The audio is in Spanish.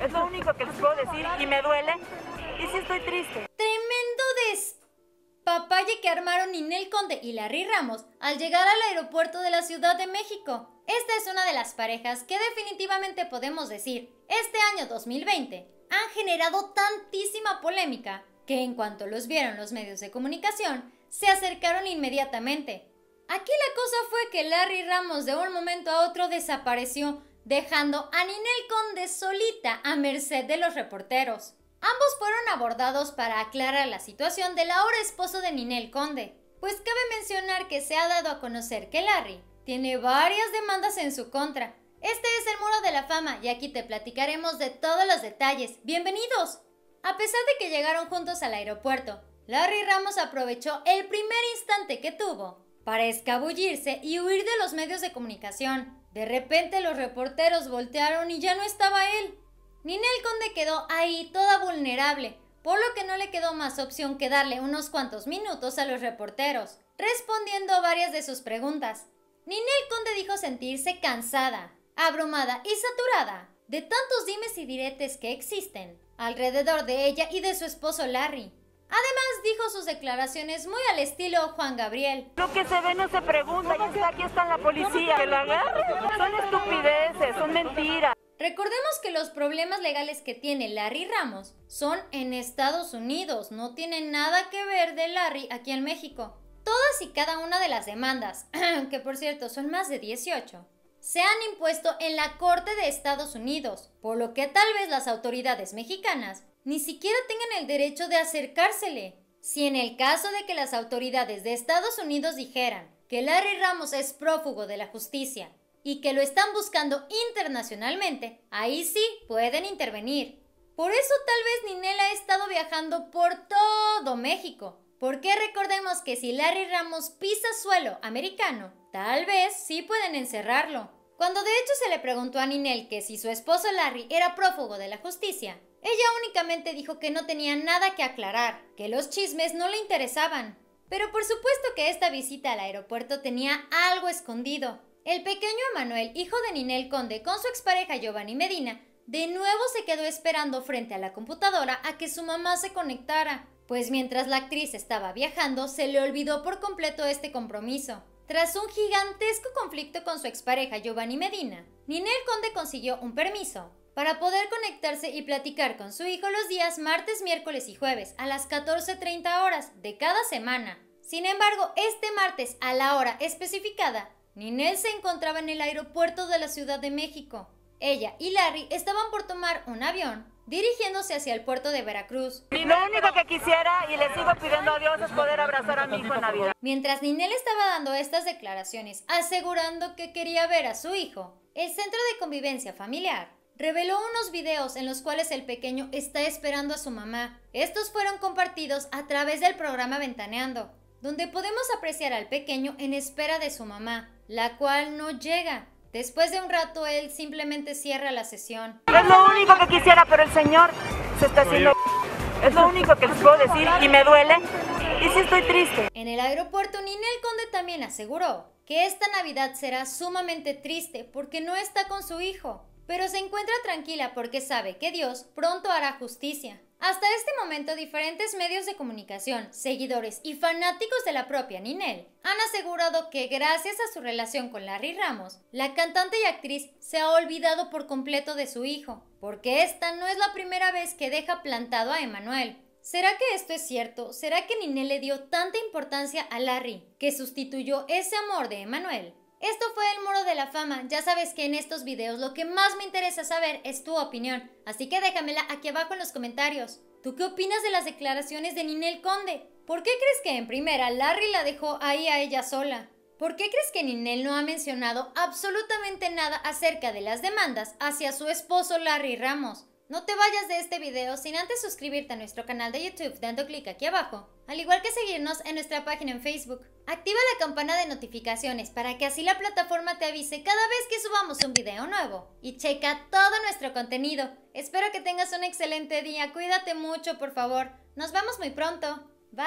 Es lo único que les puedo decir y me duele. Y sí estoy triste. Tremendo des... papaye que armaron Ninel Conde y Larry Ramos al llegar al aeropuerto de la Ciudad de México. Esta es una de las parejas que definitivamente podemos decir, este año 2020, han generado tantísima polémica que en cuanto los vieron los medios de comunicación, se acercaron inmediatamente. Aquí la cosa fue que Larry Ramos de un momento a otro desapareció dejando a Ninel Conde solita a merced de los reporteros. Ambos fueron abordados para aclarar la situación del ahora esposo de Ninel Conde, pues cabe mencionar que se ha dado a conocer que Larry tiene varias demandas en su contra. Este es el muro de la fama y aquí te platicaremos de todos los detalles. ¡Bienvenidos! A pesar de que llegaron juntos al aeropuerto, Larry Ramos aprovechó el primer instante que tuvo para escabullirse y huir de los medios de comunicación. De repente los reporteros voltearon y ya no estaba él. Ninel Conde quedó ahí toda vulnerable, por lo que no le quedó más opción que darle unos cuantos minutos a los reporteros, respondiendo a varias de sus preguntas. Ninel Conde dijo sentirse cansada, abrumada y saturada de tantos dimes y diretes que existen alrededor de ella y de su esposo Larry. Además, dijo sus declaraciones muy al estilo Juan Gabriel. Lo que se ve no se pregunta, ya está, aquí está la policía. Son estupideces, son mentiras. Recordemos que los problemas legales que tiene Larry Ramos son en Estados Unidos, no tienen nada que ver de Larry aquí en México. Todas y cada una de las demandas, que por cierto son más de 18, se han impuesto en la Corte de Estados Unidos, por lo que tal vez las autoridades mexicanas ni siquiera tengan el derecho de acercársele. Si en el caso de que las autoridades de Estados Unidos dijeran que Larry Ramos es prófugo de la justicia y que lo están buscando internacionalmente, ahí sí pueden intervenir. Por eso tal vez Ninel ha estado viajando por todo México, porque recordemos que si Larry Ramos pisa suelo americano, tal vez sí pueden encerrarlo. Cuando de hecho se le preguntó a Ninel que si su esposo Larry era prófugo de la justicia, ella únicamente dijo que no tenía nada que aclarar, que los chismes no le interesaban. Pero por supuesto que esta visita al aeropuerto tenía algo escondido. El pequeño Emanuel, hijo de Ninel Conde, con su expareja Giovanni Medina, de nuevo se quedó esperando frente a la computadora a que su mamá se conectara, pues mientras la actriz estaba viajando se le olvidó por completo este compromiso. Tras un gigantesco conflicto con su expareja Giovanni Medina, Ninel Conde consiguió un permiso para poder conectarse y platicar con su hijo los días martes, miércoles y jueves a las 14.30 horas de cada semana. Sin embargo, este martes a la hora especificada, Ninel se encontraba en el aeropuerto de la Ciudad de México. Ella y Larry estaban por tomar un avión dirigiéndose hacia el puerto de Veracruz. Y lo único que quisiera y le sigo pidiendo a Dios es poder abrazar a mi hijo en Navidad. Mientras Ninel estaba dando estas declaraciones, asegurando que quería ver a su hijo, el Centro de Convivencia Familiar reveló unos videos en los cuales el pequeño está esperando a su mamá. Estos fueron compartidos a través del programa Ventaneando, donde podemos apreciar al pequeño en espera de su mamá, la cual no llega. Después de un rato él simplemente cierra la sesión. Es lo único que quisiera, pero el señor se está haciendo... Es lo único que les puedo decir y me duele. Y sí estoy triste. En el aeropuerto Ninel Conde también aseguró que esta Navidad será sumamente triste porque no está con su hijo, pero se encuentra tranquila porque sabe que Dios pronto hará justicia. Hasta este momento diferentes medios de comunicación, seguidores y fanáticos de la propia Ninel han asegurado que gracias a su relación con Larry Ramos, la cantante y actriz se ha olvidado por completo de su hijo, porque esta no es la primera vez que deja plantado a Emanuel. ¿Será que esto es cierto? ¿Será que Ninel le dio tanta importancia a Larry que sustituyó ese amor de Emanuel? Esto fue el Muro de la Fama. Ya sabes que en estos videos lo que más me interesa saber es tu opinión, así que déjamela aquí abajo en los comentarios. ¿Tú qué opinas de las declaraciones de Ninel Conde? ¿Por qué crees que en primera Larry la dejó ahí a ella sola? ¿Por qué crees que Ninel no ha mencionado absolutamente nada acerca de las demandas hacia su esposo Larry Ramos? No te vayas de este video sin antes suscribirte a nuestro canal de YouTube dando clic aquí abajo, al igual que seguirnos en nuestra página en Facebook. Activa la campana de notificaciones para que así la plataforma te avise cada vez que subamos un video nuevo. Y checa todo nuestro contenido. Espero que tengas un excelente día, cuídate mucho por favor. Nos vemos muy pronto.